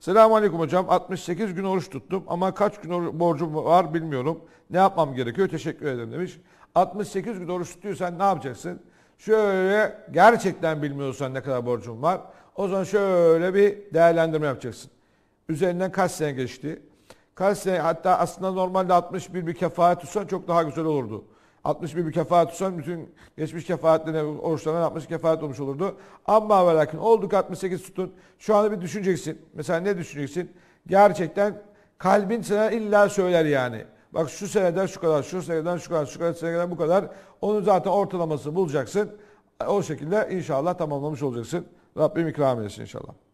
Selamun Aleyküm hocam. 68 gün oruç tuttum ama kaç gün borcum var bilmiyorum. Ne yapmam gerekiyor? Teşekkür ederim demiş. 68 gün oruç tutuyorsan ne yapacaksın? Şöyle gerçekten bilmiyorsan ne kadar borcum var. O zaman şöyle bir değerlendirme yapacaksın. Üzerinden kaç sene geçti? Kaç sene hatta aslında normalde 61 bir kefaret tutsan çok daha güzel olurdu. 61 bir kefaat tutsan bütün geçmiş kefaatlerine oruçlanan 60 kefaat olmuş olurdu. Ama ve lakin olduk 68 tutun. Şu anda bir düşüneceksin. Mesela ne düşüneceksin? Gerçekten kalbin sana illa söyler yani. Bak şu seneden şu kadar, şu seneden şu kadar, şu kadar seneden bu kadar. Onun zaten ortalamasını bulacaksın. O şekilde inşallah tamamlamış olacaksın. Rabbim ikram etsin inşallah.